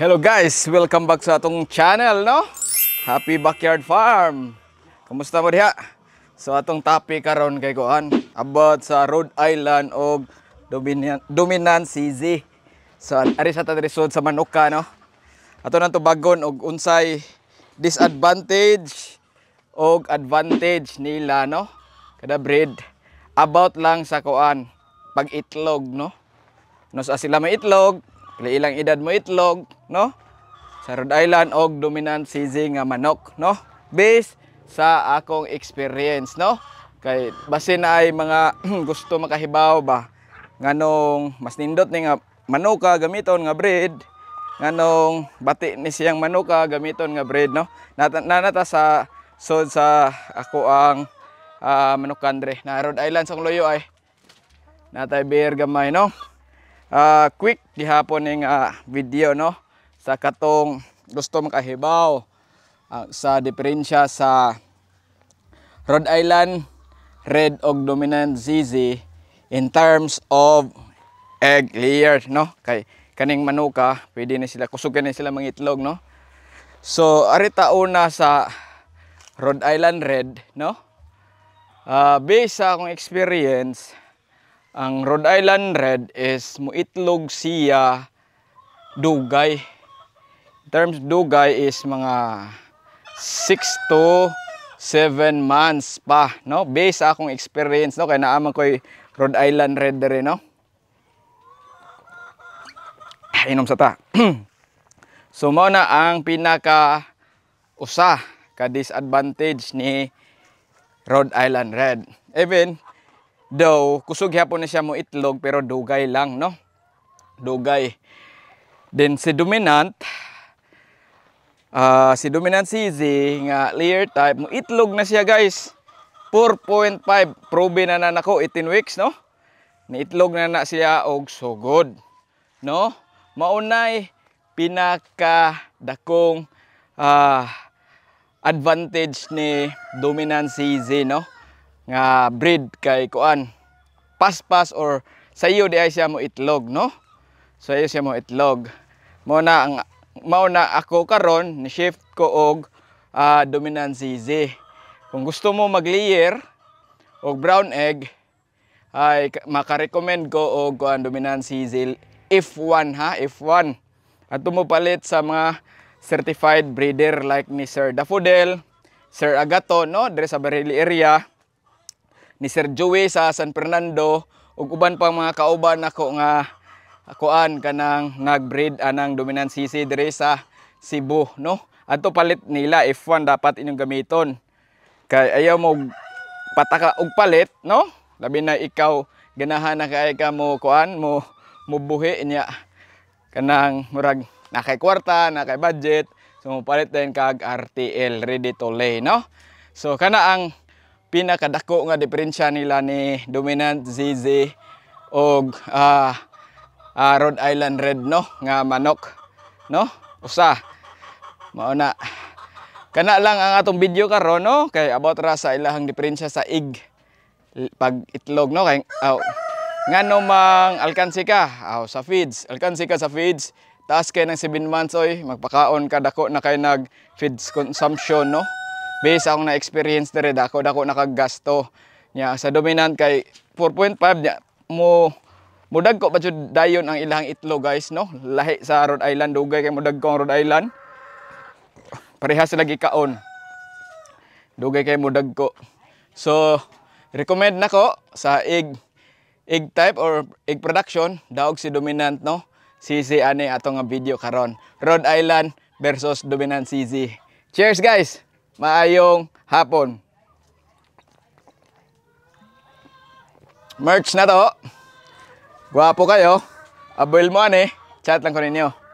Hello guys, welcome back sa atong channel, no? Happy Backyard Farm. Kumusta mo diha? So atong topic karon kay kuan about sa Rhode Island og dominant dominant CZ. So ari sa tadrisod sa manuka, no? Ato nang tubagon og unsay disadvantage og advantage nila, no? Kada breed about lang sa kuan pag itlog, no? No sa sila may itlog, ilang edad mo itlog, no? Sa Rhode Island og dominant seizing nga manok, no? Based sa akong experience, no? Kay basin na ay mga gusto makahibaw ba nganong mas nindot ni nga manok gamiton nga breed nganong bati ni siyang manok gamiton nga breed, no? Nata, nanata sa so sa ako ang uh, ah, manukandre na Rhode Island sang loyo ay natay beer gamay no uh, quick di hapon ning uh, video no sa katong gusto makahibaw uh, sa diferensya sa Rhode Island red og dominant ZZ in terms of egg layer no kay kaning manuka pwede na sila kusugan na sila mangitlog no so arita una sa Rhode Island red no uh, based sa akong experience ang Rhode Island red is muitlog siya dugay terms dugay is mga 6 to 7 months pa, no? Based akong experience, no? Kaya naaman ko'y Rhode Island Red dere, no? Inom sa ta. so, mao na ang pinaka usa ka disadvantage ni Rhode Island Red. Even though kusog hapon na siya mo itlog pero dugay lang, no? Dugay. Then si dominant uh, si Dominant CZ nga layer type mo itlog na siya guys 4.5 probe na na nako 18 weeks no ni itlog na na siya og so good no maunay pinaka dakong uh, ah, advantage ni Dominant CZ no nga breed kay kuan paspas or sa iyo di ay siya mo itlog no so iyo siya mo itlog mo na ang mao na ako karon ni shift ko og uh, dominant ZZ. Kung gusto mo mag-layer og brown egg ay makarecommend ko og ang uh, dominant ZZ F1 ha, F1. At palit sa mga certified breeder like ni Sir Dafodel, Sir Agato no, dere sa Barili area ni Sir Joey sa San Fernando ug uban pang mga kauban nako nga kuan kanang nagbreed anang ah, dominant CC diri sa Cebu no adto palit nila F1 dapat inyong gamiton kay ayaw mo pataka og palit no labi na ikaw ganahan na kay ka mo kuan mo mubuhi niya kanang murag nakay kwarta nakay budget so palit din kag RTL ready to lay no so kana ang pinakadako nga diferensya nila ni dominant ZZ og ah uh, uh, Rhode Island Red no nga manok no usa mao na kana lang ang atong video karon no kay about ra sa ilahang diferensya sa ig pag itlog no kay oh, ngano mang alkansi ka oh, sa feeds alkansi ka sa feeds taas kay ng 7 months oy magpakaon ka dako na kay nag feeds consumption no based akong na experience dere dako dako nakagasto niya sa dominant kay 4.5 niya mo Mudag ko pa dayon ang ilang itlo guys no. Lahi sa Rhode Island dugay kay mudag ko ang Rhode Island. Pareha sila gikaon. Dugay kay mudag ko. So recommend nako sa egg egg type or egg production daog si dominant no. CC ani atong nga video karon. Rhode Island versus dominant CZ Cheers guys. Maayong hapon. Merch na to. Guwapo kayo. Abuel mo ane. Chat lang ko ninyo.